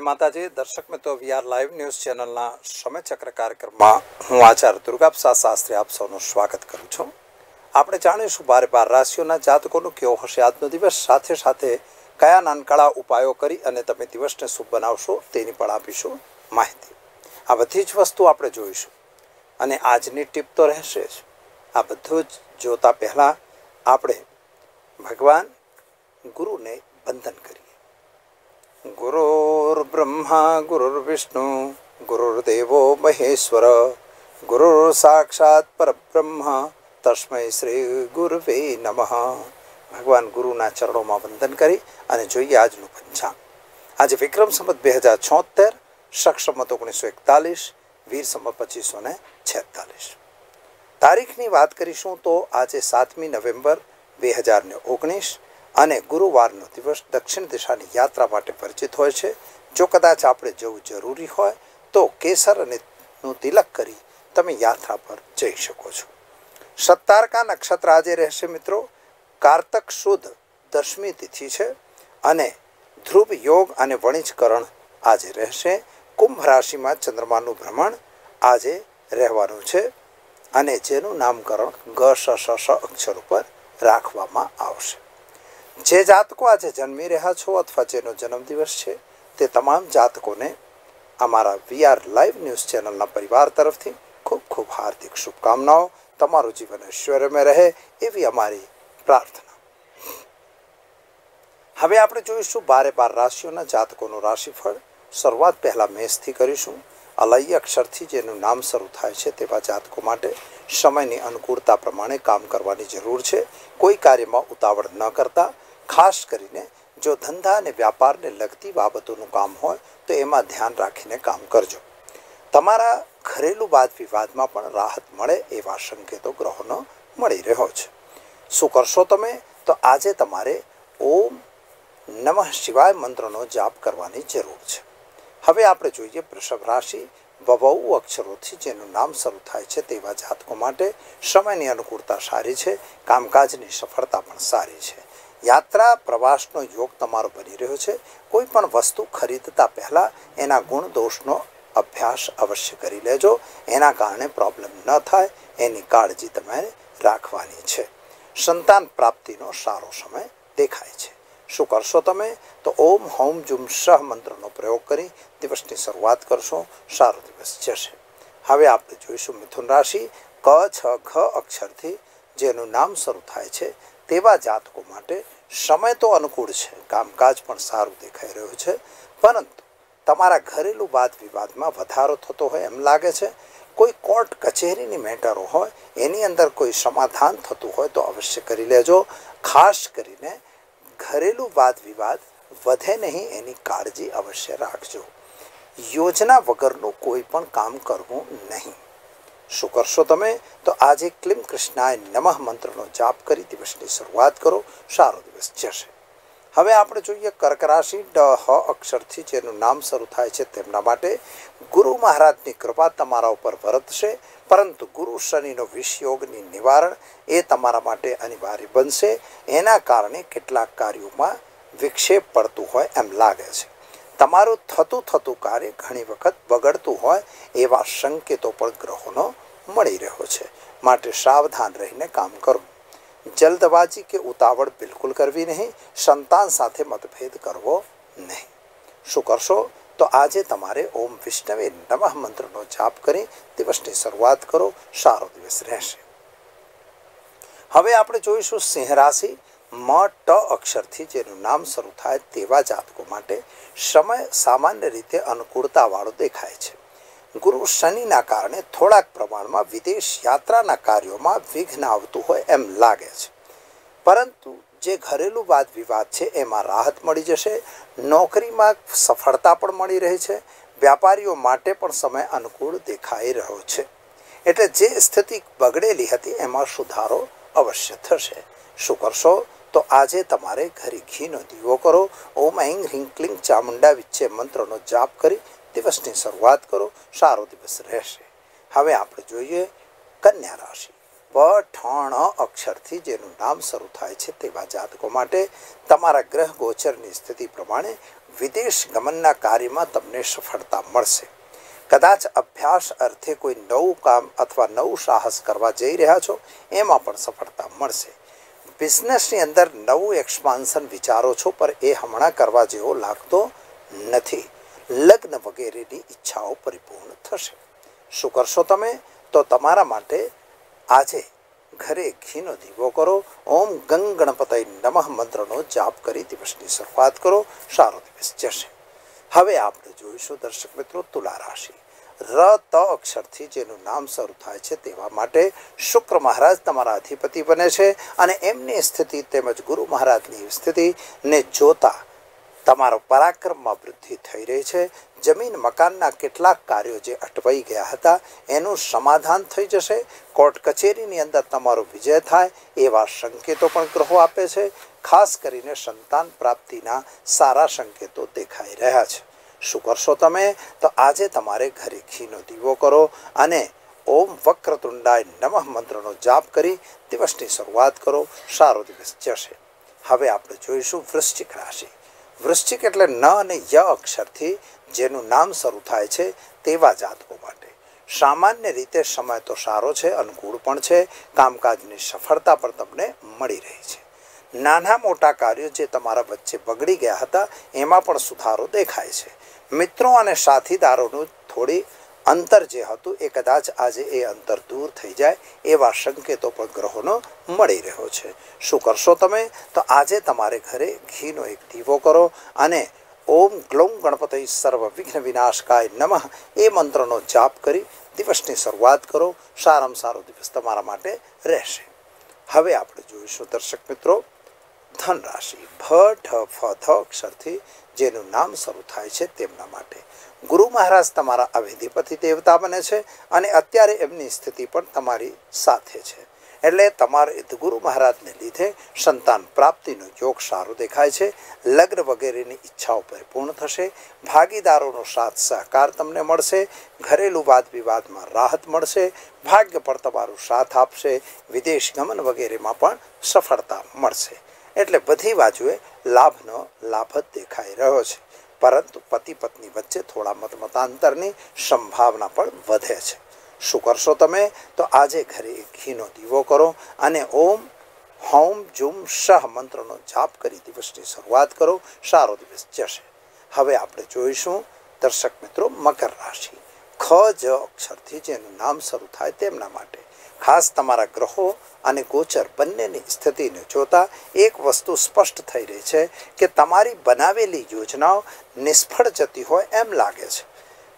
જય માતાજી દર્શક મિત્રો વીઆર લાઈવ ન્યૂઝ ચેનલના સમયચક્ર કાર્યક્રમમાં હું આચાર્ય દુર્ગાપ્રસાદ શાસ્ત્રી આપ સૌનું સ્વાગત કરું છું આપણે જાણીશું ભારે બાર રાશિઓના જાતકોનું કેવો હશે આજનો દિવસ સાથે સાથે કયા નાનકડા ઉપાયો કરી અને તમે દિવસને શુભ બનાવશો તેની પણ આપીશું માહિતી આ બધી જ વસ્તુ આપણે જોઈશું અને આજની ટીપ તો રહેશે જ આ બધું જ જોતા પહેલાં આપણે ભગવાન ગુરુને બંધન કરીએ गुरुर्ब्रह्मा गुरुर्विष्णू गुरुर्देवो महेश्वर गुरुर् साक्षात परब्रह्म તસ્મય શ્રી ગુરવે નમઃ ભગવાન ગુરુના ચરણોમાં વંદન કરી અને જોઈએ આજનું પંચાંગ આજે વિક્રમ સંમત બે હજાર છોતેર શક સંમત ઓગણીસો એકતાલીસ વીર સંમત પચીસો ને છેતાલીસ તારીખની વાત કરીશું તો આજે સાતમી નવેમ્બર બે હજાર ને ઓગણીસ અને ગુરુવારનો દિવસ દક્ષિણ દિશાની યાત્રા માટે પરિચિત હોય છે જો કદાચ આપણે જવું જરૂરી હોય તો કેસર અને નું તિલક કરી તમે યાત્રા પર જઈ શકો છો સત્તારકા નક્ષત્ર આજે રહેશે મિત્રો કાર્તક સુદ દસમી તિથિ છે અને ધ્રુવ યોગ અને વણિજકરણ આજે રહેશે કુંભ રાશિમાં ચંદ્રમાનું ભ્રમણ આજે રહેવાનું છે અને જેનું નામકરણ ગ સ અક્ષર ઉપર રાખવામાં આવશે જે જાતકો આજે જન્મી રહ્યા છો અથવા જેનો જન્મદિવસ છે તે તમામ જાતકોને અમારા વીઆર લાઈવ ન્યૂઝ ચેનલના પરિવાર તરફથી ખૂબ ખૂબ હાર્દિક શુભકામનાઓ તમારું જીવન ઐશ્વર્યમય રહે એવી અમારી પ્રાર્થના હવે આપણે જોઈશું બારે બાર રાશિઓના જાતકોનું રાશિફળ શરૂઆત પહેલાં મેષથી કરીશું અલય અક્ષરથી જેનું નામ શરૂ થાય છે તેવા જાતકો માટે સમયની અનુકૂળતા પ્રમાણે કામ કરવાની જરૂર છે કોઈ કાર્યમાં ઉતાવળ ન કરતા ખાસ કરીને જો ધંધા અને વ્યાપારને લગતી બાબતોનું કામ હોય તો એમાં ધ્યાન રાખીને કામ કરજો તમારા ઘરેલુ વાદ વિવાદમાં પણ રાહત મળે એવા સંકેતો ગ્રહોનો મળી રહ્યો છે શું કરશો તમે તો આજે તમારે ઓમ નમઃ શિવાય મંત્રનો જાપ કરવાની જરૂર છે હવે આપણે જોઈએ વૃષભ રાશિ વવૌ અક્ષરોથી જેનું નામ શરૂ થાય છે તેવા જાતકો માટે સમયની અનુકૂળતા સારી છે કામકાજની સફળતા પણ સારી છે યાત્રા પ્રવાસનો યોગ તમારો બની રહ્યો છે કોઈ પણ વસ્તુ ખરીદતા પહેલાં એના ગુણ દોષનો અભ્યાસ અવશ્ય કરી લેજો એના કારણે પ્રોબ્લેમ ન થાય એની કાળજી તમારે રાખવાની છે સંતાન પ્રાપ્તિનો સારો સમય દેખાય છે શું કરશો તમે તો ઓમ હોમ જુમ સહ મંત્રનો પ્રયોગ કરી દિવસની શરૂઆત કરશો સારો દિવસ જશે હવે આપણે જોઈશું મિથુન રાશિ ક છ ખ અક્ષરથી જેનું નામ શરૂ થાય છે તેવા જાતકો માટે સમય તો અનુકૂળ છે કામકાજ પણ સારું દેખાઈ રહ્યું છે પરંતુ તમારા ઘરેલું વાદ વિવાદમાં વધારો થતો હોય એમ લાગે છે કોઈ કોર્ટ કચેરીની મેટરો હોય એની અંદર કોઈ સમાધાન થતું હોય તો અવશ્ય કરી લેજો ખાસ કરીને ઘરેલું વાદ વિવાદ વધે નહીં એની કાળજી અવશ્ય રાખજો યોજના વગરનું કોઈ પણ કામ કરવું નહીં શું કરશો તમે તો આજે ક્લિમ કૃષ્ણાય નમઃ મંત્રનો જાપ કરી દિવસની શરૂઆત કરો સારો દિવસ જશે હવે આપણે જોઈએ કર્ક રાશિ ડ હ અક્ષરથી જેનું નામ શરૂ થાય છે તેમના માટે ગુરુ મહારાજની કૃપા તમારા ઉપર વરતશે પરંતુ ગુરુ શનિનો વિષયોગની નિવારણ એ તમારા માટે અનિવાર્ય બનશે એના કારણે કેટલાક કાર્યોમાં વિક્ષેપ પડતું હોય એમ લાગે છે તમારું થતું થતું કાર્ય ઘણી વખત બગડતું હોય એવા સંકેતો પણ ગ્રહોનો મળી રહ્યો છે માટે સાવધાન રહીને કામ કરો જલ્દબાજી કે ઉતાવળ બિલકુલ કરવી નહીં સંતાન સાથે મતભેદ કરવો નહીં શું કરશો તો આજે તમારે ઓમ વિષ્ણવે નમઃ મંત્રનો જાપ કરી દિવસની શરૂઆત કરો સારો દિવસ રહેશે હવે આપણે જોઈશું સિંહ રાશિ મ ટ અક્ષરથી જેનું નામ શરૂ થાય તેવા જાતકો માટે સમય સામાન્ય રીતે અનુકૂળતાવાળો દેખાય છે ગુરુ શનિના કારણે થોડાક પ્રમાણમાં વિદેશ યાત્રાના કાર્યોમાં વિઘ્ન આવતું હોય એમ લાગે છે પરંતુ જે ઘરેલું વાદ વિવાદ છે એમાં રાહત મળી જશે નોકરીમાં સફળતા પણ મળી રહે છે વ્યાપારીઓ માટે પણ સમય અનુકૂળ દેખાઈ રહ્યો છે એટલે જે સ્થિતિ બગડેલી હતી એમાં સુધારો અવશ્ય થશે શું કરશો તો આજે તમારે ઘરે ઘીનો દીવો કરો ઓમ હેંગ હિંકલિંગ ચામુંડા વિચ્છે મંત્રનો જાપ કરી દિવસની શરૂઆત કરો સારો દિવસ રહેશે હવે આપણે જોઈએ કન્યા રાશિ પઠણ અક્ષરથી જેનું નામ શરૂ થાય છે તેવા જાતકો માટે તમારા ગ્રહ ગોચરની સ્થિતિ પ્રમાણે વિદેશ ગમનના કાર્યમાં તમને સફળતા મળશે કદાચ અભ્યાસ અર્થે કોઈ નવું કામ અથવા નવું સાહસ કરવા જઈ રહ્યા છો એમાં પણ સફળતા મળશે બિઝનેસની અંદર નવું એક્સપાન્સન વિચારો છો પણ એ હમણાં કરવા જેવો લાગતો નથી લગ્ન વગેરેની ઈચ્છાઓ પરિપૂર્ણ થશે શું કરશો તમે તો તમારા માટે આજે ઘરે ઘીનો દીવો કરો ઓમ ગંગ ગણપતય નમઃ મંત્રનો જાપ કરી દિવસની શરૂઆત કરો સારો દિવસ જશે હવે આપણે જોઈશું દર્શક મિત્રો તુલા રાશિ ર ત અક્ષરથી જેનું નામ શરૂ થાય છે તેવા માટે શુક્ર મહારાજ તમારા અધિપતિ બને છે અને એમની સ્થિતિ તેમજ ગુરુ મહારાજની સ્થિતિને જોતા તમારો પરાક્રમમાં વૃદ્ધિ થઈ રહી છે જમીન મકાનના કેટલાક કાર્યો જે અટવાઈ ગયા હતા એનું સમાધાન થઈ જશે કોર્ટ કચેરીની અંદર તમારો વિજય થાય એવા સંકેતો પણ ગ્રહો આપે છે ખાસ કરીને સંતાન પ્રાપ્તિના સારા સંકેતો દેખાઈ રહ્યા છે શું કરશો તમે તો આજે તમારે ઘરે ઘીનો દીવો કરો અને ઓમ વક્રતુંડાય નમઃ મંત્રનો જાપ કરી દિવસની શરૂઆત કરો સારો દિવસ જશે હવે આપણે જોઈશું વૃશ્ચિક રાશિ વૃશ્ચિક એટલે ન અને ય અક્ષરથી જેનું નામ શરૂ થાય છે તેવા જાતકો માટે સામાન્ય રીતે સમય તો સારો છે અનુકૂળ પણ છે કામકાજની સફળતા પણ તમને મળી રહી છે નાના મોટા કાર્યો જે તમારા વચ્ચે બગડી ગયા હતા એમાં પણ સુધારો દેખાય છે મિત્રો અને સાથીદારોનું થોડી અંતર જે હતું એ કદાચ આજે એ અંતર દૂર થઈ જાય એવા સંકેતો પણ ગ્રહોનો મળી રહ્યો છે શું કરશો તમે તો આજે તમારે ઘરે ઘીનો એક દીવો કરો અને ઓમ ગ્લોમ ગણપતિ સર્વ વિઘ્ન વિનાશકાય નમઃ એ મંત્રનો જાપ કરી દિવસની શરૂઆત કરો સારામાં સારો દિવસ તમારા માટે રહેશે હવે આપણે જોઈશું દર્શક મિત્રો ધન રાશિ ફ ઠ ફ થ અક્ષરથી જેનું નામ શરૂ થાય છે તેમના માટે ગુરુ મહારાજ તમારા અવેધિપતિ દેવતા બને છે અને અત્યારે એમની સ્થિતિ પણ તમારી સાથે છે એટલે તમારે ગુરુ મહારાજને લીધે સંતાન પ્રાપ્તિનો યોગ સારો દેખાય છે લગ્ન વગેરેની ઈચ્છાઓ પરિપૂર્ણ થશે ભાગીદારોનો સાથ સહકાર તમને મળશે ઘરેલું વાદ વિવાદમાં રાહત મળશે ભાગ્ય પર તમારો સાથ આપશે વિદેશ ગમન વગેરેમાં પણ સફળતા મળશે એટલે બધી બાજુએ લાભનો લાભ જ દેખાઈ રહ્યો છે પરંતુ પતિ પત્ની વચ્ચે થોડા મતમતાંતરની સંભાવના પણ વધે છે શું કરશો તમે તો આજે ઘરે ઘીનો દીવો કરો અને ઓમ હોમ જુમ શાહ મંત્રનો જાપ કરી દિવસની શરૂઆત કરો સારો દિવસ જશે હવે આપણે જોઈશું દર્શક મિત્રો મકર રાશિ ખ જ અક્ષરથી જેનું નામ શરૂ થાય તેમના માટે ખાસ તમારા ગ્રહો અને ગોચર બંનેની સ્થિતિને જોતા એક વસ્તુ સ્પષ્ટ થઈ રહી છે કે તમારી બનાવેલી યોજનાઓ નિષ્ફળ જતી હોય એમ લાગે છે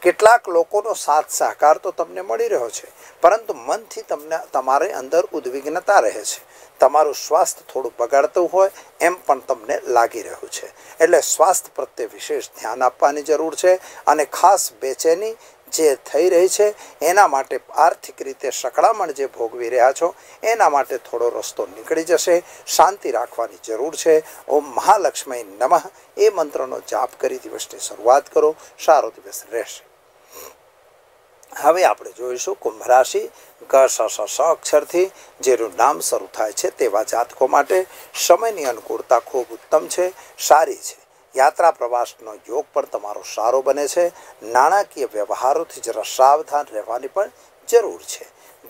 કેટલાક લોકોનો સાથ સહકાર તો તમને મળી રહ્યો છે પરંતુ મનથી તમને તમારે અંદર ઉદ્વિગ્નતા રહે છે તમારું સ્વાસ્થ્ય થોડું બગાડતું હોય એમ પણ તમને લાગી રહ્યું છે એટલે સ્વાસ્થ્ય પ્રત્યે વિશેષ ધ્યાન આપવાની જરૂર છે અને ખાસ બેચેની જે થઈ રહી છે એના માટે આર્થિક રીતે સકળામણ જે ભોગવી રહ્યા છો એના માટે થોડો રસ્તો નીકળી જશે શાંતિ રાખવાની જરૂર છે ઓમ મહાલક્ષ્મી નમઃ એ મંત્રનો જાપ કરી દિવસની શરૂઆત કરો સારો દિવસ રહેશે હવે આપણે જોઈશું કુંભ રાશિ ક સ સ અક્ષરથી જેનું નામ શરૂ થાય છે તેવા જાતકો માટે સમયની અનુકૂળતા ખૂબ ઉત્તમ છે સારી છે યાત્રા પ્રવાસનો યોગ પણ તમારો સારો બને છે નાણાકીય વ્યવહારોથી જરા સાવધાન રહેવાની પણ જરૂર છે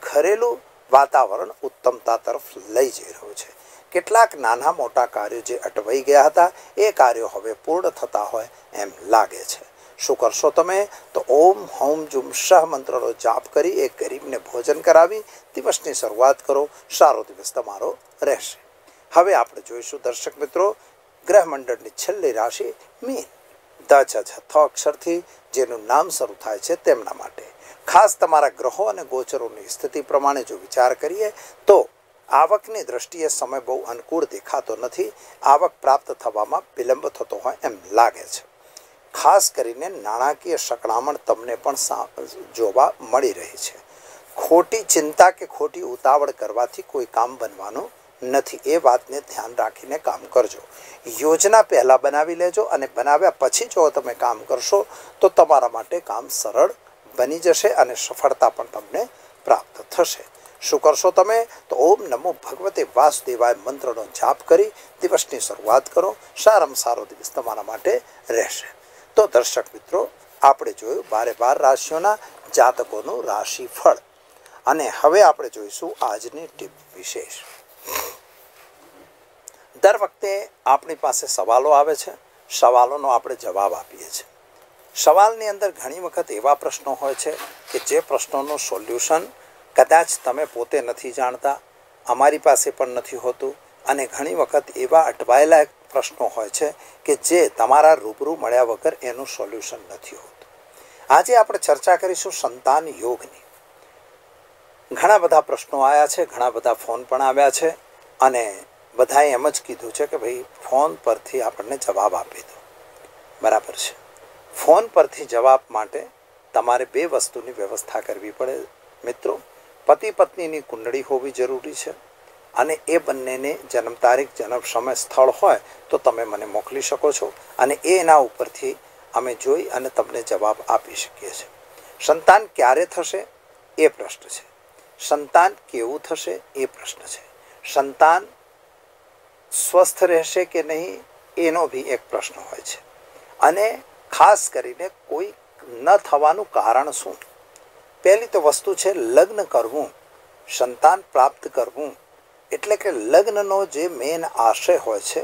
ઘરેલું વાતાવરણ ઉત્તમતા તરફ લઈ જઈ રહ્યું છે કેટલાક નાના મોટા કાર્યો જે અટવાઈ ગયા હતા એ કાર્યો હવે પૂર્ણ થતા હોય એમ લાગે છે શું કરશો તમે તો ઓમ હોમ જુમ શાહ મંત્રનો જાપ કરી એ ગરીબને ભોજન કરાવી દિવસની શરૂઆત કરો સારો દિવસ તમારો રહેશે હવે આપણે જોઈશું દર્શક મિત્રો ગ્રહમંડળની છેલ્લી રાશિ મીન ધ છ થ અક્ષરથી જેનું નામ શરૂ થાય છે તેમના માટે ખાસ તમારા ગ્રહો અને ગોચરોની સ્થિતિ પ્રમાણે જો વિચાર કરીએ તો આવકની દ્રષ્ટિએ સમય બહુ અનુકૂળ દેખાતો નથી આવક પ્રાપ્ત થવામાં વિલંબ થતો હોય એમ લાગે છે ખાસ કરીને નાણાકીય સકળામણ તમને પણ જોવા મળી રહી છે ખોટી ચિંતા કે ખોટી ઉતાવળ કરવાથી કોઈ કામ બનવાનું નથી એ વાતને ધ્યાન રાખીને કામ કરજો યોજના પહેલાં બનાવી લેજો અને બનાવ્યા પછી જો તમે કામ કરશો તો તમારા માટે કામ સરળ બની જશે અને સફળતા પણ તમને પ્રાપ્ત થશે શું કરશો તમે તો ઓમ નમો ભગવતે વાસુદેવાય મંત્રનો જાપ કરી દિવસની શરૂઆત કરો સારામાં સારો દિવસ તમારા માટે રહેશે તો દર્શક મિત્રો આપણે જોયું બારે બાર રાશિઓના જાતકોનું રાશિફળ અને હવે આપણે જોઈશું આજની ટીપ વિશેષ દર વખતે આપણી પાસે સવાલો આવે છે સવાલોનો આપણે જવાબ આપીએ છીએ સવાલની અંદર ઘણી વખત એવા પ્રશ્નો હોય છે કે જે પ્રશ્નોનું સોલ્યુશન કદાચ તમે પોતે નથી જાણતા અમારી પાસે પણ નથી હોતું અને ઘણી વખત એવા અટવાયેલા પ્રશ્નો હોય છે કે જે તમારા રૂબરૂ મળ્યા વગર એનું સોલ્યુશન નથી હોતું આજે આપણે ચર્ચા કરીશું સંતાન યોગની ઘણા બધા પ્રશ્નો આવ્યા છે ઘણા બધા ફોન પણ આવ્યા છે અને બધાએ એમ જ કીધું છે કે ભાઈ ફોન પરથી આપણને જવાબ આપી દો બરાબર છે ફોન પરથી જવાબ માટે તમારે બે વસ્તુની વ્યવસ્થા કરવી પડે મિત્રો પતિ પત્નીની કુંડળી હોવી જરૂરી છે અને એ બંનેને જન્મ તારીખ જન્મ સમય સ્થળ હોય તો તમે મને મોકલી શકો છો અને એ એના ઉપરથી અમે જોઈ અને તમને જવાબ આપી શકીએ છીએ સંતાન ક્યારે થશે એ પ્રશ્ન છે સંતાન કેવું થશે એ પ્રશ્ન છે સંતાન સ્વસ્થ રહેશે કે નહીં એનો બી એક પ્રશ્ન હોય છે અને ખાસ કરીને કોઈ ન થવાનું કારણ શું પહેલી તો વસ્તુ છે લગ્ન કરવું સંતાન પ્રાપ્ત કરવું એટલે કે લગ્નનો જે મેન આશય હોય છે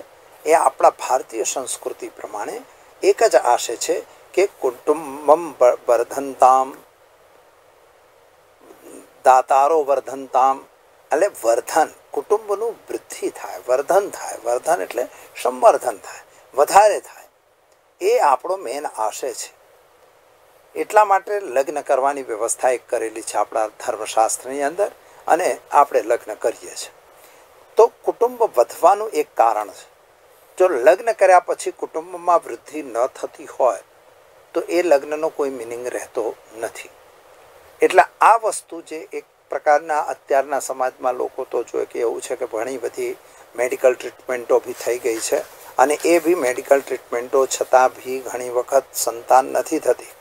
એ આપણા ભારતીય સંસ્કૃતિ પ્રમાણે એક જ આશય છે કે કુટુંબમ વર્ધનતામ દાતારો વર્ધનતામ એટલે વર્ધન કુટુંબનું વૃદ્ધિ થાય વર્ધન થાય વર્ધન એટલે સંવર્ધન થાય વધારે થાય એ આપણો મેન આશય છે એટલા માટે લગ્ન કરવાની વ્યવસ્થા એક કરેલી છે આપણા ધર્મશાસ્ત્રની અંદર અને આપણે લગ્ન કરીએ છીએ તો કુટુંબ વધવાનું એક કારણ છે જો લગ્ન કર્યા પછી કુટુંબમાં વૃદ્ધિ ન થતી હોય તો એ લગ્નનો કોઈ મિનિંગ રહેતો નથી એટલે આ વસ્તુ જે એક પ્રકારના અત્યારના સમાજમાં લોકો તો જો કે એવું છે કે ઘણી બધી મેડિકલ ટ્રીટમેન્ટો બી થઈ ગઈ છે અને એ બી મેડિકલ ટ્રીટમેન્ટો છતાં બી ઘણી વખત સંતાન નથી થતી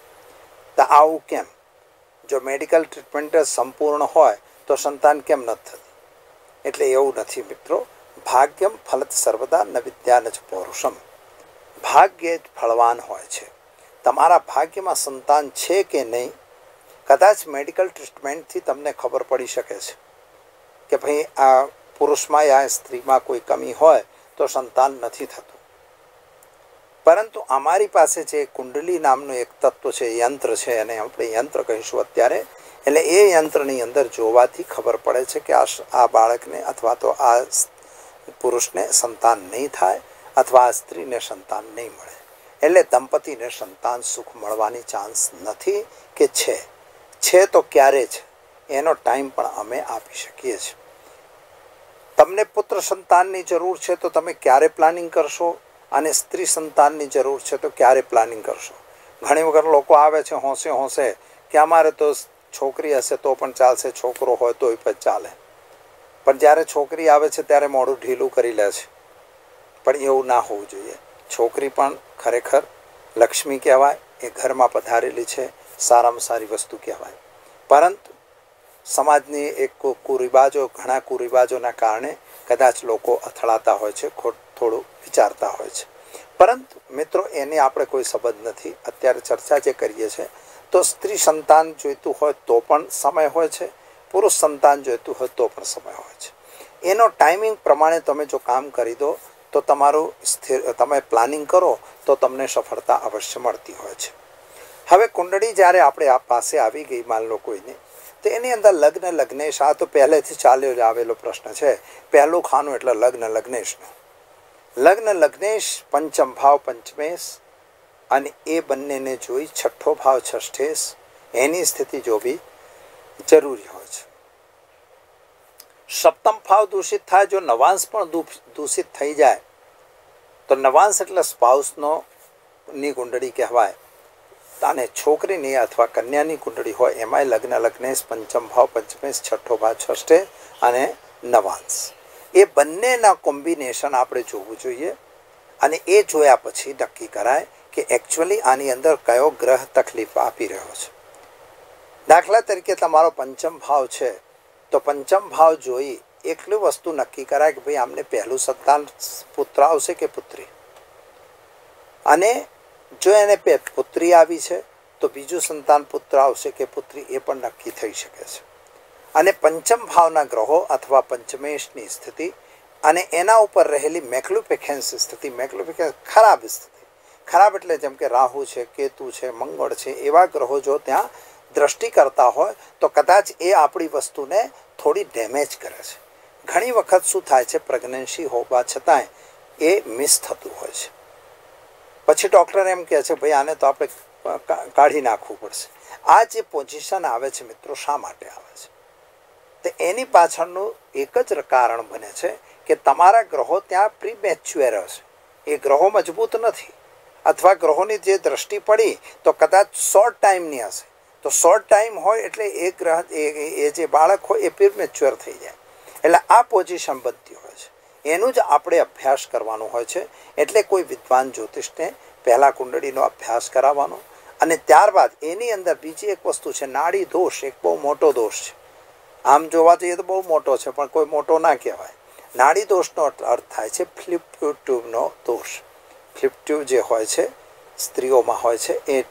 તો આવું કેમ જો મેડિકલ ટ્રીટમેન્ટ સંપૂર્ણ હોય તો સંતાન કેમ નથી થતી એટલે એવું નથી મિત્રો ભાગ્યમ ફલત સર્વદા ન વિદ્યાન જ પૌરુષમ ભાગ્યે જ ફળવાન હોય છે તમારા ભાગ્યમાં સંતાન છે કે નહીં કદાચ મેડિકલ ટ્રીટમેન્ટથી તમને ખબર પડી શકે છે કે ભાઈ આ પુરુષમાં યા સ્ત્રીમાં કોઈ કમી હોય તો સંતાન નથી થતું પરંતુ અમારી પાસે જે કુંડલી નામનું એક તત્વ છે યંત્ર છે અને આપણે યંત્ર કહીશું અત્યારે એટલે એ યંત્રની અંદર જોવાથી ખબર પડે છે કે આ આ બાળકને અથવા તો આ પુરુષને સંતાન નહીં થાય અથવા આ સ્ત્રીને સંતાન નહીં મળે એટલે દંપતીને સંતાન સુખ મળવાની ચાન્સ નથી કે છે છે તો ક્યારે જ એનો ટાઈમ પણ અમે આપી શકીએ છીએ તમને પુત્ર સંતાનની જરૂર છે તો તમે ક્યારે પ્લાનિંગ કરશો અને સ્ત્રી સંતાનની જરૂર છે તો ક્યારે પ્લાનિંગ કરશો ઘણી વખત લોકો આવે છે હોંશે હોંશે કે અમારે તો છોકરી હશે તો પણ ચાલશે છોકરો હોય તોય પણ ચાલે પણ જ્યારે છોકરી આવે છે ત્યારે મોડું ઢીલું કરી લે છે પણ એવું ના હોવું જોઈએ છોકરી પણ ખરેખર લક્ષ્મી કહેવાય એ ઘરમાં પધારેલી છે સારામાં સારી વસ્તુ કહેવાય પરંતુ સમાજની એક કુરિવાજો ઘણા કુરિવાજોના કારણે કદાચ લોકો અથડાતા હોય છે થોડું વિચારતા હોય છે પરંતુ મિત્રો એને આપણે કોઈ સંબંધ નથી અત્યારે ચર્ચા જે કરીએ છીએ તો સ્ત્રી સંતાન જોઈતું હોય તો પણ સમય હોય છે પુરુષ સંતાન જોઈતું હોય તો પણ સમય હોય છે એનો ટાઈમિંગ પ્રમાણે તમે જો કામ કરી દો તો તમારું સ્થિર તમે પ્લાનિંગ કરો તો તમને સફળતા અવશ્ય મળતી હોય છે હવે કુંડળી જ્યારે આપણે આ પાસે આવી ગઈ માલ લો કોઈની તો એની અંદર લગ્ન લગ્નેશ આ તો પહેલેથી ચાલ્યો જ આવેલો પ્રશ્ન છે પહેલું ખાનું એટલે લગ્ન લગ્નેશનું લગ્ન લગ્નેશ પંચમ ભાવ પંચમેશ અને એ બંનેને જોઈ છઠ્ઠો ભાવ છઠ્ઠેશ એની સ્થિતિ જોવી જરૂરી હોય છે સપ્તમ ભાવ દૂષિત થાય જો નવાંશ પણ દૂષિત થઈ જાય તો નવાંશ એટલે સ્પાઉસનો ની કુંડળી કહેવાય તાને છોકરીની અથવા કન્યાની કુંડળી હોય એમાંય લગ્ન લગ્નેશ પંચમ ભાવ પંચમેશ છઠ્ઠો ભાવ ષષ્ઠે અને નવાંશ એ બંનેના કોમ્બિનેશન આપણે જોવું જોઈએ અને એ જોયા પછી નક્કી કરાય કે એકચ્યુઅલી આની અંદર કયો ગ્રહ તકલીફ આપી રહ્યો છે દાખલા તરીકે તમારો પંચમ ભાવ છે તો પંચમ ભાવ જોઈ એકલી વસ્તુ નક્કી કરાય કે ભાઈ આમને પહેલું સંતાન પુત્ર આવશે કે પુત્રી અને જો એને પુત્રી આવી છે તો બીજું સંતાન પુત્ર આવશે કે પુત્રી એ પણ નક્કી થઈ શકે છે અને પંચમ ભાવના ગ્રહો અથવા પંચમેશની સ્થિતિ અને એના ઉપર રહેલી મેક્લુપેખેન્સ સ્થિતિ મેક્લુપેખેન્સ ખરાબ સ્થિતિ ખરાબ એટલે જેમ કે રાહુ છે કેતુ છે મંગળ છે એવા ગ્રહો જો ત્યાં દ્રષ્ટિ કરતા હોય તો કદાચ એ આપણી વસ્તુને થોડી ડેમેજ કરે છે ઘણી વખત શું થાય છે પ્રેગ્નન્સી હોવા છતાંય એ મિસ થતું હોય છે પછી ડૉક્ટર એમ કહે છે ભાઈ આને તો આપણે કાઢી નાખવું પડશે આ જે પોઝિશન આવે છે મિત્રો શા માટે આવે છે તો એની પાછળનું એક જ કારણ બને છે કે તમારા ગ્રહો ત્યાં પ્રીમેચ્યુઅર હશે એ ગ્રહો મજબૂત નથી અથવા ગ્રહોની જે દ્રષ્ટિ પડી તો કદાચ શોર્ટ ટાઈમની હશે તો શોર્ટ ટાઈમ હોય એટલે એ ગ્રહ એ જે બાળક હોય એ પ્રીમેચ્યુઅર થઈ જાય એટલે આ પોઝિશન બનતી હોય છે એનું જ આપણે અભ્યાસ કરવાનો હોય છે એટલે કોઈ વિદ્વાન જ્યોતિષને પહેલાં કુંડળીનો અભ્યાસ કરાવવાનો અને ત્યારબાદ એની અંદર બીજી એક વસ્તુ છે નાડી દોષ એક બહુ મોટો દોષ છે આમ જોવા જઈએ તો બહુ મોટો છે પણ કોઈ મોટો ના કહેવાય નાડી દોષનો અર્થ થાય છે ફ્લિપ ટ્યુબનો દોષ ફ્લિપ ટ્યુબ જે હોય છે સ્ત્રીઓમાં હોય છે એ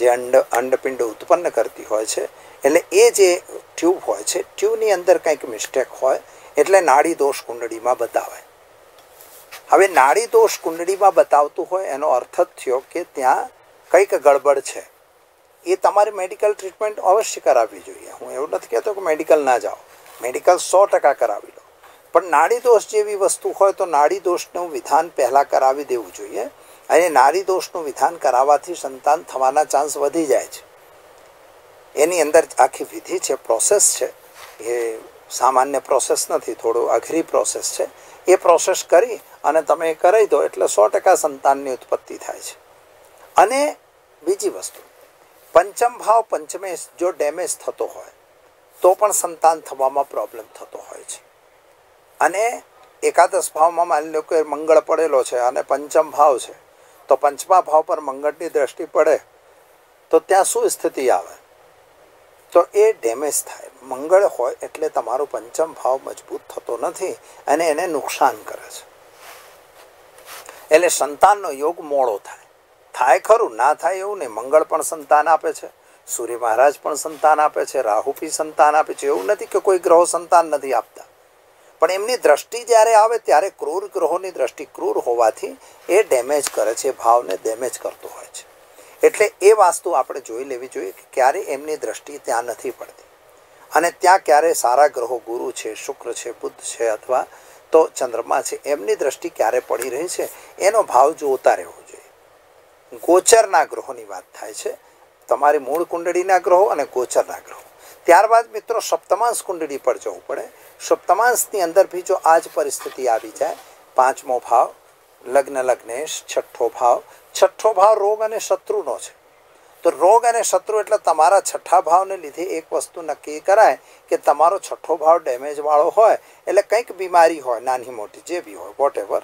જે અંડ અંડપિંડ ઉત્પન્ન કરતી હોય છે એટલે એ જે ટ્યુબ હોય છે ટ્યુબની અંદર કંઈક મિસ્ટેક હોય એટલે નાડી દોષ કુંડળીમાં બતાવે હવે નાડી દોષ કુંડળીમાં બતાવતું હોય એનો અર્થ જ થયો કે ત્યાં કંઈક ગડબડ છે એ તમારે મેડિકલ ટ્રીટમેન્ટ અવશ્ય કરાવવી જોઈએ હું એવું નથી કહેતો કે મેડિકલ ના જાઓ મેડિકલ સો ટકા કરાવી લો પણ નાડી દોષ જેવી વસ્તુ હોય તો નાડી દોષનું વિધાન પહેલાં કરાવી દેવું જોઈએ અને નારી દોષનું વિધાન કરાવવાથી સંતાન થવાના ચાન્સ વધી જાય છે એની અંદર આખી વિધિ છે પ્રોસેસ છે એ સામાન્ય પ્રોસેસ નથી થોડું અઘરી પ્રોસેસ છે એ પ્રોસેસ કરી અને તમે એ કરાવી દો એટલે સો ટકા સંતાનની ઉત્પત્તિ થાય છે અને બીજી વસ્તુ પંચમ ભાવ પંચમેશ જો ડેમેજ થતો હોય તો પણ સંતાન થવામાં પ્રોબ્લેમ થતો હોય છે અને એકાદશ ભાવમાં માની લો કે મંગળ પડેલો છે અને પંચમ ભાવ છે તો પંચમા ભાવ પર મંગળની દ્રષ્ટિ પડે તો ત્યાં શું સ્થિતિ આવે તો એ ડેમેજ થાય મંગળ હોય એટલે તમારો પંચમ ભાવ મજબૂત થતો નથી અને એને નુકસાન કરે છે એટલે સંતાનનો યોગ મોડો થાય થાય ખરું ના થાય એવું નહીં મંગળ પણ સંતાન આપે છે સૂર્ય મહારાજ પણ સંતાન આપે છે રાહુપી સંતાન આપે છે એવું નથી કે કોઈ ગ્રહો સંતાન નથી આપતા પણ એમની દ્રષ્ટિ જ્યારે આવે ત્યારે ક્રૂર ગ્રહોની દ્રષ્ટિ ક્રૂર હોવાથી એ ડેમેજ કરે છે ભાવને ડેમેજ કરતો હોય છે એટલે એ વાસ્તુ આપણે જોઈ લેવી જોઈએ કે ક્યારે એમની દ્રષ્ટિ ત્યાં નથી પડતી અને ત્યાં ક્યારે સારા ગ્રહો ગુરુ છે શુક્ર છે બુદ્ધ છે અથવા તો ચંદ્રમા છે એમની દ્રષ્ટિ ક્યારે પડી રહી છે એનો ભાવ જોતા રહેવો જોઈએ ગોચરના ગ્રહોની વાત થાય છે તમારી મૂળ કુંડળીના ગ્રહો અને ગોચરના ગ્રહો ત્યારબાદ મિત્રો સપ્તમાંશ કુંડળી પર જવું પડે સપ્તમાંશની અંદર બી જો આ જ પરિસ્થિતિ આવી જાય પાંચમો ભાવ લગ્ન લગ્નેશ છઠ્ઠો ભાવ છઠ્ઠો ભાવ રોગ અને શત્રુનો છે તો રોગ અને શત્રુ એટલે તમારા છઠ્ઠા ભાવને લીધે એક વસ્તુ નક્કી કરાય કે તમારો છઠ્ઠો ભાવ ડેમેજવાળો હોય એટલે કંઈક બીમારી હોય નાની મોટી જે બી હોય વોટેવર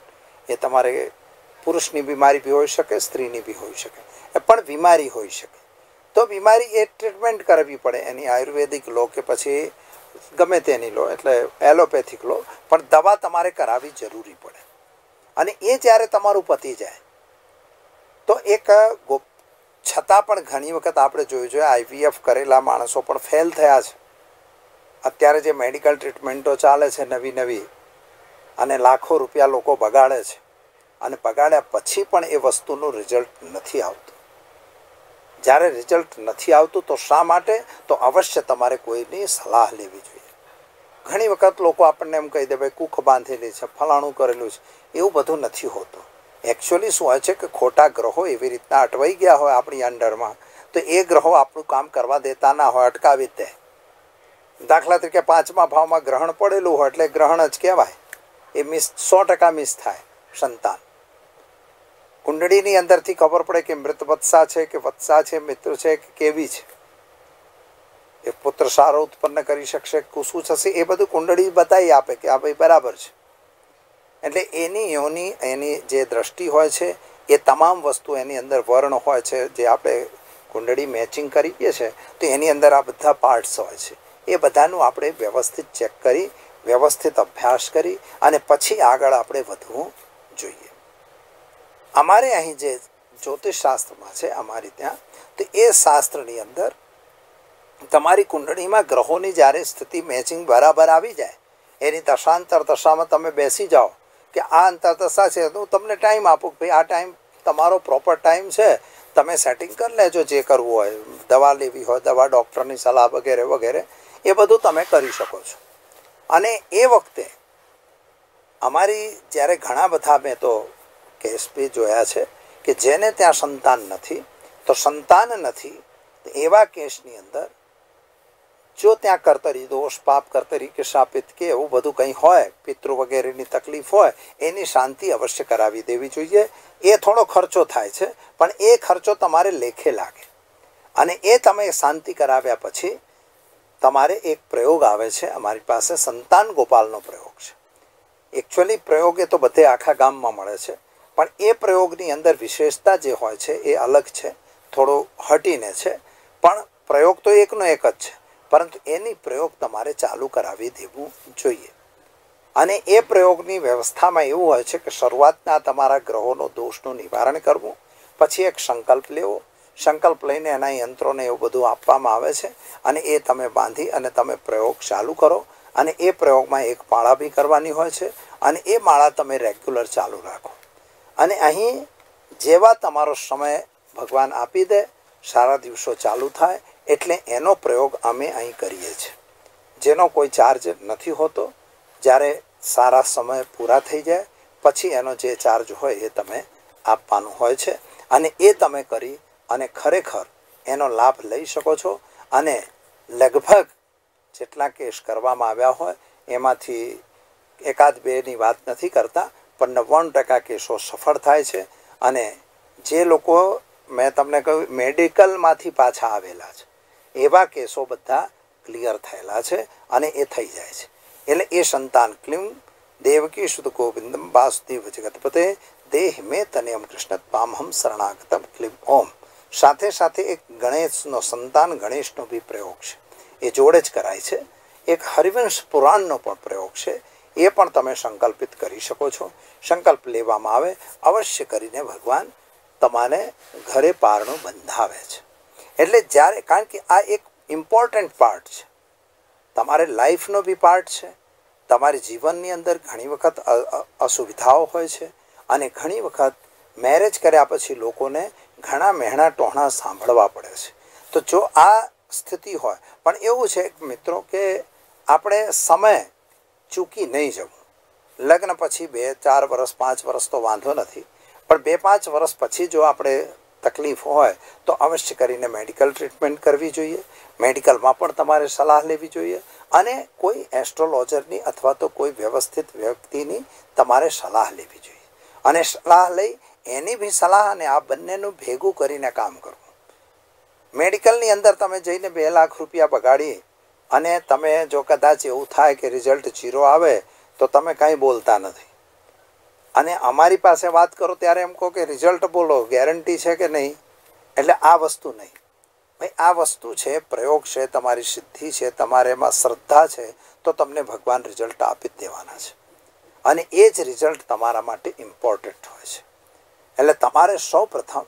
એ તમારે પુરુષની બીમારી બી હોઈ શકે સ્ત્રીની બી હોઈ શકે એ પણ બીમારી હોઈ શકે તો બીમારી એ ટ્રીટમેન્ટ કરવી પડે એની આયુર્વેદિક લો કે પછી ગમે તેની લો એટલે એલોપેથિક લો પણ દવા તમારે કરાવવી જરૂરી પડે અને એ જ્યારે તમારું પતી જાય તો એક ગોપ છતાં પણ ઘણી વખત આપણે જોયું છે આઈવીએફ કરેલા માણસો પણ ફેલ થયા છે અત્યારે જે મેડિકલ ટ્રીટમેન્ટો ચાલે છે નવી નવી અને લાખો રૂપિયા લોકો બગાડે છે અને બગાડ્યા પછી પણ એ વસ્તુનું રિઝલ્ટ નથી આવતું જ્યારે રિઝલ્ટ નથી આવતું તો શા માટે તો અવશ્ય તમારે કોઈની સલાહ લેવી જોઈએ ઘણી વખત લોકો આપણને એમ કહી દે ભાઈ કૂખ બાંધેલી છે ફલાણું કરેલું છે એવું બધું નથી હોતું એકચ્યુઅલી શું હોય છે કે ખોટા ગ્રહો એવી રીતના અટવાઈ ગયા હોય આપણી અંડરમાં તો એ ગ્રહો આપણું કામ કરવા દેતા ના હોય અટકાવી દે દાખલા તરીકે પાંચમા ભાવમાં ગ્રહણ પડેલું હોય એટલે ગ્રહણ જ કહેવાય એ મિસ સો ટકા મિસ થાય સંતાન કુંડળીની અંદરથી ખબર પડે કે મૃત વત્સા છે કે વત્સા છે મિત્ર છે કે કેવી છે એ પુત્ર સારો ઉત્પન્ન કરી શકશે કુસુ થશે એ બધું કુંડળી બતાવી આપે કે આ ભાઈ બરાબર છે એટલે એની યોની એની જે દ્રષ્ટિ હોય છે એ તમામ વસ્તુ એની અંદર વર્ણ હોય છે જે આપણે કુંડળી મેચિંગ કરીએ છીએ તો એની અંદર આ બધા પાર્ટ્સ હોય છે એ બધાનું આપણે વ્યવસ્થિત ચેક કરી વ્યવસ્થિત અભ્યાસ કરી અને પછી આગળ આપણે વધવું જોઈએ અમારે અહીં જે જ્યોતિષ શાસ્ત્રમાં છે અમારી ત્યાં તો એ શાસ્ત્રની અંદર તમારી કુંડળીમાં ગ્રહોની જ્યારે સ્થિતિ મેચિંગ બરાબર આવી જાય એની દશાંતર દશામાં તમે બેસી જાઓ કે આ અંતરદશા છે તો હું તમને ટાઈમ આપું ભાઈ આ ટાઈમ તમારો પ્રોપર ટાઈમ છે તમે સેટિંગ કરી લેજો જે કરવું હોય દવા લેવી હોય દવા ડૉક્ટરની સલાહ વગેરે વગેરે એ બધું તમે કરી શકો છો અને એ વખતે અમારી જ્યારે ઘણા બધા મેં તો કેસ બી જોયા છે કે જેને ત્યાં સંતાન નથી તો સંતાન નથી એવા કેસની અંદર જો ત્યાં કર્તરી દોષ પાપ કર્તરી કે શાપિત કે એવું બધું કંઈ હોય પિતૃ વગેરેની તકલીફ હોય એની શાંતિ અવશ્ય કરાવી દેવી જોઈએ એ થોડો ખર્ચો થાય છે પણ એ ખર્ચો તમારે લેખે લાગે અને એ તમે શાંતિ કરાવ્યા પછી તમારે એક પ્રયોગ આવે છે અમારી પાસે સંતાન ગોપાલનો પ્રયોગ છે એકચ્યુઅલી પ્રયોગ એ તો બધે આખા ગામમાં મળે છે પણ એ પ્રયોગની અંદર વિશેષતા જે હોય છે એ અલગ છે થોડો હટીને છે પણ પ્રયોગ તો એકનો એક જ છે પરંતુ એની પ્રયોગ તમારે ચાલુ કરાવી દેવું જોઈએ અને એ પ્રયોગની વ્યવસ્થામાં એવું હોય છે કે શરૂઆતના તમારા ગ્રહોનો દોષનું નિવારણ કરવું પછી એક સંકલ્પ લેવો સંકલ્પ લઈને એના યંત્રોને એવું બધું આપવામાં આવે છે અને એ તમે બાંધી અને તમે પ્રયોગ ચાલુ કરો અને એ પ્રયોગમાં એક માળા બી કરવાની હોય છે અને એ માળા તમે રેગ્યુલર ચાલુ રાખો અને અહીં જેવા તમારો સમય ભગવાન આપી દે સારા દિવસો ચાલુ થાય એટલે એનો પ્રયોગ અમે અહીં કરીએ છીએ જેનો કોઈ ચાર્જ નથી હોતો જ્યારે સારા સમય પૂરા થઈ જાય પછી એનો જે ચાર્જ હોય એ તમે આપવાનું હોય છે અને એ તમે કરી અને ખરેખર એનો લાભ લઈ શકો છો અને લગભગ જેટલા કેસ કરવામાં આવ્યા હોય એમાંથી એકાદ બેની વાત નથી કરતા પણ નવ્વાણું ટકા કેસો સફળ થાય છે અને જે લોકો મેં તમને કહ્યું મેડિકલમાંથી પાછા આવેલા છે એવા કેસો બધા ક્લિયર થયેલા છે અને એ થઈ જાય છે એટલે એ સંતાન ક્લિમ દેવકી શુદ્ધ ગોવિંદમ વાસુદેવ જગતપતે દેહ મેં તનેમ કૃષ્ણ પામહમ શરણાગતમ ક્લિમ ઓમ સાથે સાથે એક ગણેશનો સંતાન ગણેશનો બી પ્રયોગ છે એ જોડે જ કરાય છે એક હરિવંશ પુરાણનો પણ પ્રયોગ છે એ પણ તમે સંકલ્પિત કરી શકો છો સંકલ્પ લેવામાં આવે અવશ્ય કરીને ભગવાન તમારે ઘરે પારણું બંધાવે છે એટલે જ્યારે કારણ કે આ એક ઇમ્પોર્ટન્ટ પાર્ટ છે તમારે લાઈફનો બી પાર્ટ છે તમારી જીવનની અંદર ઘણી વખત અસુવિધાઓ હોય છે અને ઘણી વખત મેરેજ કર્યા પછી લોકોને ઘણા મહેણા ટોહણા સાંભળવા પડે છે તો જો આ સ્થિતિ હોય પણ એવું છે મિત્રો કે આપણે સમય ચૂકી નહીં જવું લગ્ન પછી બે ચાર વર્ષ પાંચ વર્ષ તો વાંધો નથી પણ બે પાંચ વર્ષ પછી જો આપણે તકલીફ હોય તો અવશ્ય કરીને મેડિકલ ટ્રીટમેન્ટ કરવી જોઈએ મેડિકલમાં પણ તમારે સલાહ લેવી જોઈએ અને કોઈ એસ્ટ્રોલોજરની અથવા તો કોઈ વ્યવસ્થિત વ્યક્તિની તમારે સલાહ લેવી જોઈએ અને સલાહ લઈ એની બી સલાહ અને આ બંનેનું ભેગું કરીને કામ કરવું મેડિકલની અંદર તમે જઈને બે લાખ રૂપિયા બગાડી અને તમે જો કદાચ એવું થાય કે રિઝલ્ટ જીરો આવે તો તમે કાંઈ બોલતા નથી અને અમારી પાસે વાત કરો ત્યારે એમ કહો કે રિઝલ્ટ બોલો ગેરંટી છે કે નહીં એટલે આ વસ્તુ નહીં ભાઈ આ વસ્તુ છે પ્રયોગ છે તમારી સિદ્ધિ છે તમારે એમાં શ્રદ્ધા છે તો તમને ભગવાન રિઝલ્ટ આપી જ દેવાના છે અને એ જ રિઝલ્ટ તમારા માટે ઇમ્પોર્ટન્ટ હોય છે એટલે તમારે સૌ પ્રથમ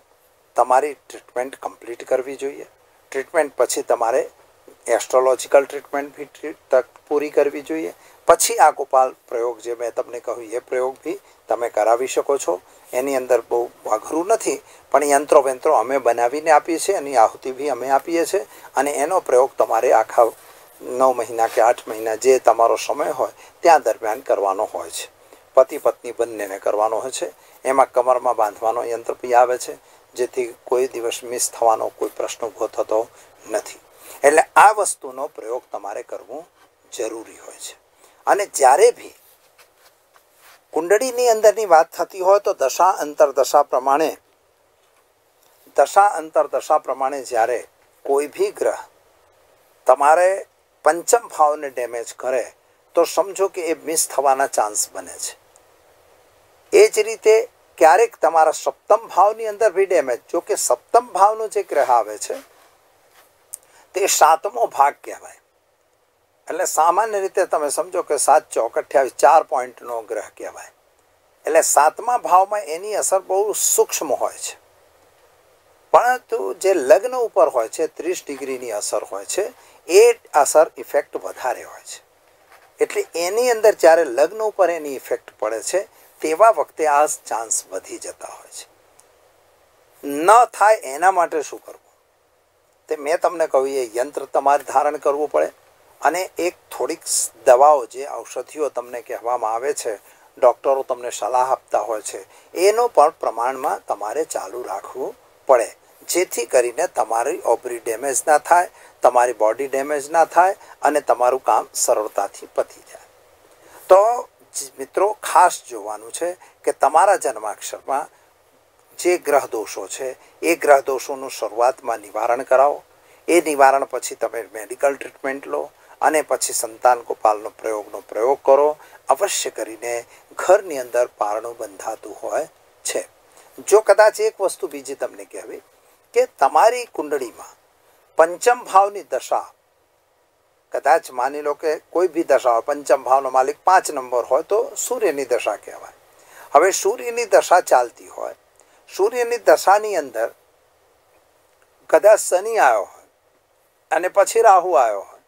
તમારી ટ્રીટમેન્ટ કમ્પ્લીટ કરવી જોઈએ ટ્રીટમેન્ટ પછી તમારે એસ્ટ્રોલોજિકલ ટ્રીટમેન્ટ બી તક પૂરી કરવી જોઈએ પછી આ ગોપાલ પ્રયોગ જે મેં તમને કહ્યું એ પ્રયોગ બી તમે કરાવી શકો છો એની અંદર બહુ અઘરું નથી પણ યંત્રો વેંત્રો અમે બનાવીને આપીએ છીએ એની આહુતિ બી અમે આપીએ છીએ અને એનો પ્રયોગ તમારે આખા નવ મહિના કે આઠ મહિના જે તમારો સમય હોય ત્યાં દરમિયાન કરવાનો હોય છે પતિ પત્ની બંનેને કરવાનો હોય છે એમાં કમરમાં બાંધવાનો યંત્ર બી આવે છે જેથી કોઈ દિવસ મિસ થવાનો કોઈ પ્રશ્ન ઊભો થતો નથી એટલે આ વસ્તુનો પ્રયોગ તમારે કરવો જરૂરી હોય છે અને જ્યારે બી કુંડળીની અંદરની વાત થતી હોય તો દશા અંતરદશા પ્રમાણે દશા અંતરદશા પ્રમાણે જ્યારે કોઈ બી ગ્રહ તમારે પંચમ ભાવને ડેમેજ કરે તો સમજો કે એ મિસ થવાના ચાન્સ બને છે એ જ રીતે ક્યારેક તમારા સપ્તમ ભાવની અંદર બી ડેમેજ જો કે સપ્તમ ભાવનો જે ગ્રહ આવે છે તે સાતમો ભાગ કહેવાય એટલે સામાન્ય રીતે તમે સમજો કે સાત ચોક અઠ્યાવીસ ચાર પોઈન્ટનો ગ્રહ કહેવાય એટલે સાતમા ભાવમાં એની અસર બહુ સૂક્ષ્મ હોય છે પરંતુ જે લગ્ન ઉપર હોય છે ત્રીસ ડિગ્રીની અસર હોય છે એ અસર ઇફેક્ટ વધારે હોય છે એટલે એની અંદર જ્યારે લગ્ન ઉપર એની ઇફેક્ટ પડે છે તેવા વખતે આ ચાન્સ વધી જતા હોય છે ન થાય એના માટે શું કરવું તે મેં તમને કહ્યું એ યંત્ર તમારે ધારણ કરવું પડે અને એક થોડીક દવાઓ જે ઔષધિઓ તમને કહેવામાં આવે છે ડૉક્ટરો તમને સલાહ આપતા હોય છે એનો પણ પ્રમાણમાં તમારે ચાલુ રાખવું પડે જેથી કરીને તમારી ઓબરી ડેમેજ ના થાય તમારી બોડી ડેમેજ ના થાય અને તમારું કામ સરળતાથી પતી જાય તો મિત્રો ખાસ જોવાનું છે કે તમારા જન્માક્ષરમાં જે ગ્રહ દોષો છે એ ગ્રહ દોષોનું શરૂઆતમાં નિવારણ કરાવો એ નિવારણ પછી તમે મેડિકલ ટ્રીટમેન્ટ લો અને પછી સંતાન ગોપાલનો પ્રયોગનો પ્રયોગ કરો અવશ્ય કરીને ઘરની અંદર પારણું બંધાતું હોય છે જો કદાચ એક વસ્તુ બીજી તમને કહેવી કે તમારી કુંડળીમાં પંચમ ભાવની દશા કદાચ માની લો કે કોઈ બી દશા હોય પંચમ ભાવનો માલિક પાંચ નંબર હોય તો સૂર્યની દશા કહેવાય હવે સૂર્યની દશા ચાલતી હોય સૂર્યની દશાની અંદર કદાચ શનિ આવ્યો હોય અને પછી રાહુ આવ્યો હોય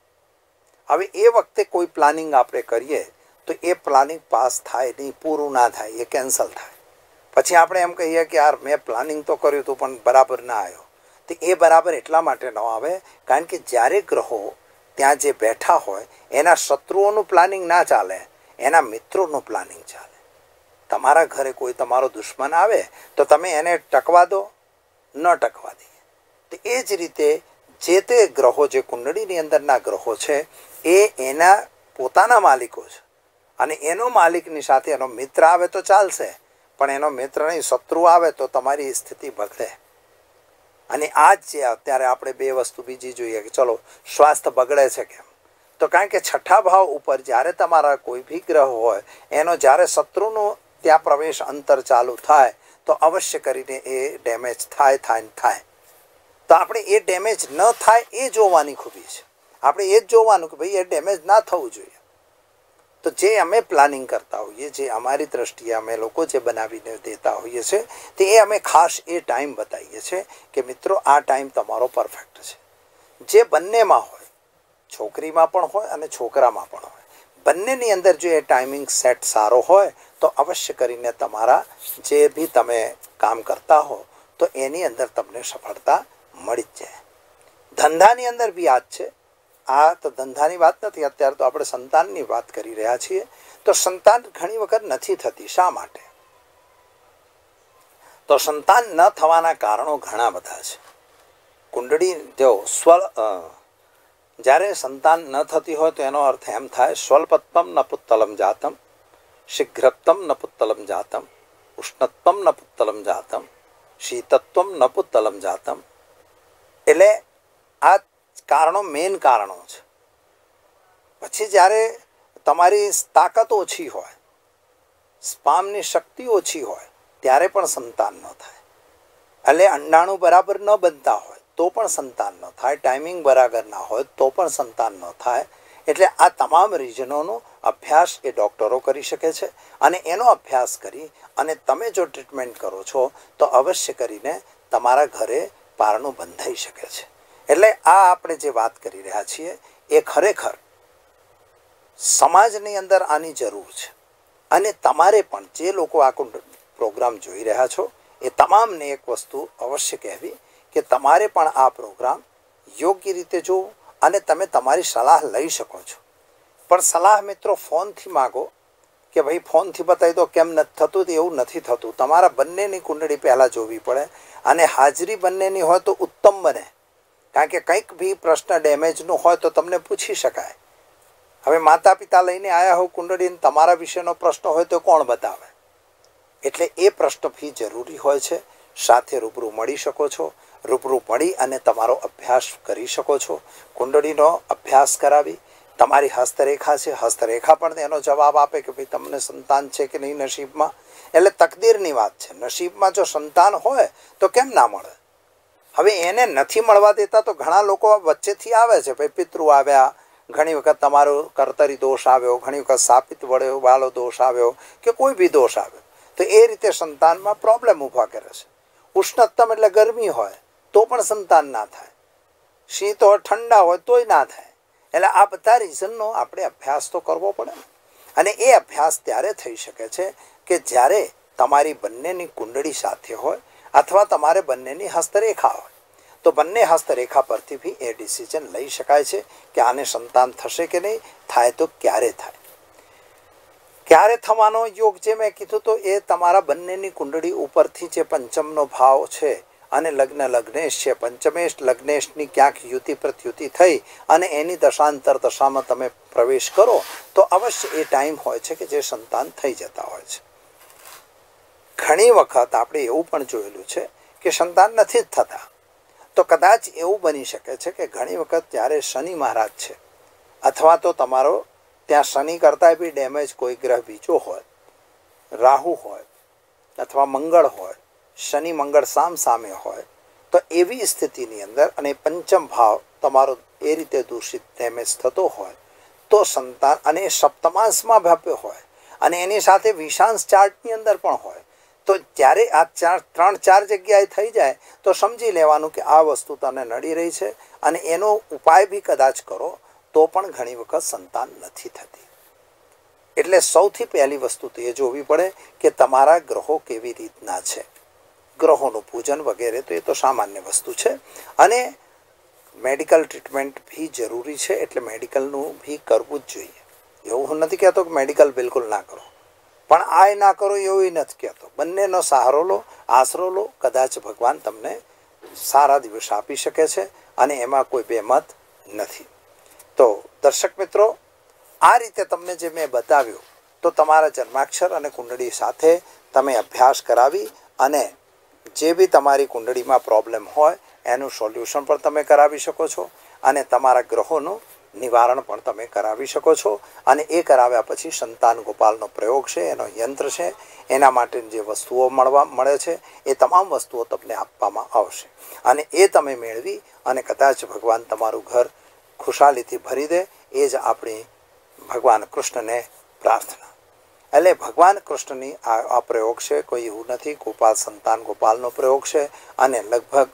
હવે એ વખતે કોઈ પ્લાનિંગ આપણે કરીએ તો એ પ્લાનિંગ પાસ થાય નહીં પૂરું ના થાય એ કેન્સલ થાય પછી આપણે એમ કહીએ કે યાર મેં પ્લાનિંગ તો કર્યું હતું પણ બરાબર ના આવ્યો તો એ બરાબર એટલા માટે ન આવે કારણ કે જ્યારે ગ્રહો ત્યાં જે બેઠા હોય એના શત્રુઓનું પ્લાનિંગ ના ચાલે એના મિત્રોનું પ્લાનિંગ ચાલે તમારા ઘરે કોઈ તમારો દુશ્મન આવે તો તમે એને ટકવા દો ન ટકવા દઈએ તો એ જ રીતે જે તે ગ્રહો જે કુંડળીની અંદરના ગ્રહો છે એ એના પોતાના માલિકો છે અને એનો માલિકની સાથે એનો મિત્ર આવે તો ચાલશે પણ એનો મિત્ર નહીં શત્રુ આવે તો તમારી સ્થિતિ બગડે અને આ જ છે અત્યારે આપણે બે વસ્તુ બીજી જોઈએ કે ચલો સ્વાસ્થ્ય બગડે છે કેમ તો કારણ કે છઠ્ઠા ભાવ ઉપર જ્યારે તમારા કોઈ બી ગ્રહ હોય એનો જ્યારે શત્રુનું ત્યાં પ્રવેશ અંતર ચાલુ થાય તો અવશ્ય કરીને એ ડેમેજ થાય થાય થાય તો આપણે એ ડેમેજ ન થાય એ જોવાની ખૂબી છે આપણે એ જ જોવાનું કે ભાઈ એ ડેમેજ ના થવું જોઈએ તો જે અમે પ્લાનિંગ કરતા હોઈએ જે અમારી દ્રષ્ટિએ અમે લોકો જે બનાવીને દેતા હોઈએ છીએ તે એ અમે ખાસ એ ટાઈમ બતાવીએ છીએ કે મિત્રો આ ટાઈમ તમારો પરફેક્ટ છે જે બંનેમાં હોય છોકરીમાં પણ હોય અને છોકરામાં પણ હોય બંનેની અંદર જો એ ટાઈમિંગ સેટ સારો હોય તો અવશ્ય કરીને તમારા જે બી તમે કામ કરતા હો તો એની અંદર તમને સફળતા મળી જ જાય ધંધાની અંદર બી આ જ છે આ તો ધંધાની વાત નથી અત્યારે તો આપણે સંતાનની વાત કરી રહ્યા છીએ તો સંતાન ઘણી વખત નથી થતી શા માટે તો સંતાન ન થવાના કારણો ઘણા બધા છે કુંડળી જો સ્વલ જ્યારે સંતાન ન થતી હોય તો એનો અર્થ એમ થાય સ્વલ્પત્વમ ન પુત્તલમ જાતમ શીઘ્રત્વમ ન પુત્તલમ જાતમ ઉષ્ણત્વમ ન પુત્તલમ જાતમ શીતત્વમ ન પુત્તલમ જાતમ એટલે આ કારણો મેઇન કારણો છે પછી જ્યારે તમારી તાકાત ઓછી હોય સ્પામની શક્તિ ઓછી હોય ત્યારે પણ સંતાન ન થાય એટલે અંડાણું બરાબર ન બનતા હોય તો પણ સંતાન ન થાય ટાઈમિંગ બરાબર ના હોય તો પણ સંતાન ન થાય એટલે આ તમામ રીઝનોનો અભ્યાસ એ ડૉક્ટરો કરી શકે છે અને એનો અભ્યાસ કરી અને તમે જો ટ્રીટમેન્ટ કરો છો તો અવશ્ય કરીને તમારા ઘરે પારણું બંધાઈ શકે છે એટલે આ આપણે જે વાત કરી રહ્યા છીએ એ ખરેખર સમાજની અંદર આની જરૂર છે અને તમારે પણ જે લોકો આ પ્રોગ્રામ જોઈ રહ્યા છો એ તમામને એક વસ્તુ અવશ્ય કહેવી કે તમારે પણ આ પ્રોગ્રામ યોગ્ય રીતે જોવું અને તમે તમારી સલાહ લઈ શકો છો પણ સલાહ મિત્રો ફોનથી માગો કે ભાઈ ફોનથી બતાવી દો કેમ નથી થતું તે એવું નથી થતું તમારા બંનેની કુંડળી પહેલાં જોવી પડે અને હાજરી બંનેની હોય તો ઉત્તમ બને કારણ કે કંઈક બી પ્રશ્ન ડેમેજનું હોય તો તમને પૂછી શકાય હવે માતા પિતા લઈને આવ્યા હો કુંડળીને તમારા વિશેનો પ્રશ્ન હોય તો કોણ બતાવે એટલે એ પ્રશ્ન ફી જરૂરી હોય છે સાથે રૂબરૂ મળી શકો છો રૂબરૂ પડી અને તમારો અભ્યાસ કરી શકો છો કુંડળીનો અભ્યાસ કરાવી તમારી હસ્તરેખા છે હસ્તરેખા પણ એનો જવાબ આપે કે ભાઈ તમને સંતાન છે કે નહીં નસીબમાં એટલે તકદીરની વાત છે નસીબમાં જો સંતાન હોય તો કેમ ના મળે હવે એને નથી મળવા દેતા તો ઘણા લોકો વચ્ચેથી આવે છે ભાઈ પિતૃ આવ્યા ઘણી વખત તમારો કરતરી દોષ આવ્યો ઘણી વખત સાપિત વળ્યો વાળો દોષ આવ્યો કે કોઈ બી દોષ આવ્યો તો એ રીતે સંતાનમાં પ્રોબ્લેમ ઊભા કરે છે ઉષ્ણતમ એટલે ગરમી હોય તો પણ સંતાન ના થાય શીત હોય ઠંડા હોય તોય ના થાય એટલે આ બધા રીઝનનો આપણે અભ્યાસ તો કરવો પડે અને એ અભ્યાસ ત્યારે થઈ શકે છે કે જ્યારે તમારી બંનેની કુંડળી સાથે હોય અથવા તમારે બંનેની હસ્તરેખા હોય તો બંને હસ્તરેખા પરથી બી એ ડિસિઝન લઈ શકાય છે કે આને સંતાન થશે કે નહીં થાય તો ક્યારે થાય ક્યારે થવાનો યોગ જે મેં કીધું તો એ તમારા બંનેની કુંડળી ઉપરથી જે પંચમનો ભાવ છે અને લગ્ન લગ્નેશ છે પંચમેશ લગ્નેશની ક્યાંક યુતિ પ્રત્યુતિ થઈ અને એની દશાંતર દશામાં તમે પ્રવેશ કરો તો અવશ્ય એ ટાઈમ હોય છે કે જે સંતાન થઈ જતા હોય છે ઘણી વખત આપણે એવું પણ જોયેલું છે કે સંતાન નથી જ થતા તો કદાચ એવું બની શકે છે કે ઘણી વખત જ્યારે શનિ મહારાજ છે અથવા તો તમારો ત્યાં શનિ કરતાં બી ડેમેજ કોઈ ગ્રહ બીજો હોય રાહુ હોય અથવા મંગળ હોય શનિ મંગળ સામ સામે હોય તો એવી સ્થિતિની અંદર અને પંચમ ભાવ તમારો એ રીતે દૂષિત ડેમેજ થતો હોય તો સંતાન અને સપ્તમાંશમાં ભાપ્યો હોય અને એની સાથે વિશાંશ ચાર્ટની અંદર પણ હોય તો જ્યારે આ ચાર ત્રણ ચાર જગ્યાએ થઈ જાય તો સમજી લેવાનું કે આ વસ્તુ તને નડી રહી છે અને એનો ઉપાય બી કદાચ કરો તો પણ ઘણી વખત સંતાન નથી થતી એટલે સૌથી પહેલી વસ્તુ તો એ જોવી પડે કે તમારા ગ્રહો કેવી રીતના છે ગ્રહોનું પૂજન વગેરે તો એ તો સામાન્ય વસ્તુ છે અને મેડિકલ ટ્રીટમેન્ટ બી જરૂરી છે એટલે મેડિકલનું બી કરવું જ જોઈએ એવું હું નથી કહેતો કે મેડિકલ બિલકુલ ના કરો પણ આ એ ના કરો એવું નથી કહેતો બંનેનો સહારો લો આશરો લો કદાચ ભગવાન તમને સારા દિવસ આપી શકે છે અને એમાં કોઈ બે મત નથી તો દર્શક મિત્રો આ રીતે તમને જે મેં બતાવ્યું તો તમારા જન્માક્ષર અને કુંડળી સાથે તમે અભ્યાસ કરાવી અને જે બી તમારી કુંડળીમાં પ્રોબ્લેમ હોય એનું સોલ્યુશન પણ તમે કરાવી શકો છો અને તમારા ગ્રહોનું નિવારણ પણ તમે કરાવી શકો છો અને એ કરાવ્યા પછી સંતાન ગોપાલનો પ્રયોગ છે એનો યંત્ર છે એના માટે જે વસ્તુઓ મળવા મળે છે એ તમામ વસ્તુઓ તમને આપવામાં આવશે અને એ તમે મેળવી અને કદાચ ભગવાન તમારું ઘર ખુશાલીથી ભરી દે એ જ આપણી ભગવાન કૃષ્ણને પ્રાર્થના એટલે ભગવાન કૃષ્ણની આ પ્રયોગ છે કોઈ એવું નથી ગોપાલ સંતાન ગોપાલનો પ્રયોગ છે અને લગભગ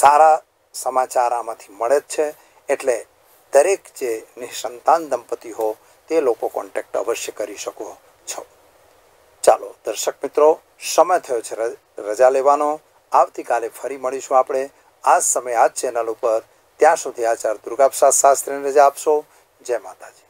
સારા સમાચાર આમાંથી મળે જ છે એટલે દરેક જે નિસંતાન દંપતી હો તે લોકો કોન્ટેક્ટ અવશ્ય કરી શકો છો ચાલો દર્શક મિત્રો સમય થયો છે રજા લેવાનો આવતીકાલે ફરી મળીશું આપણે આ સમય આ ચેનલ ઉપર ત્યાં સુધી આચાર દુર્ગાપ્રસાદ શાસ્ત્રીને રજા આપશો જય માતાજી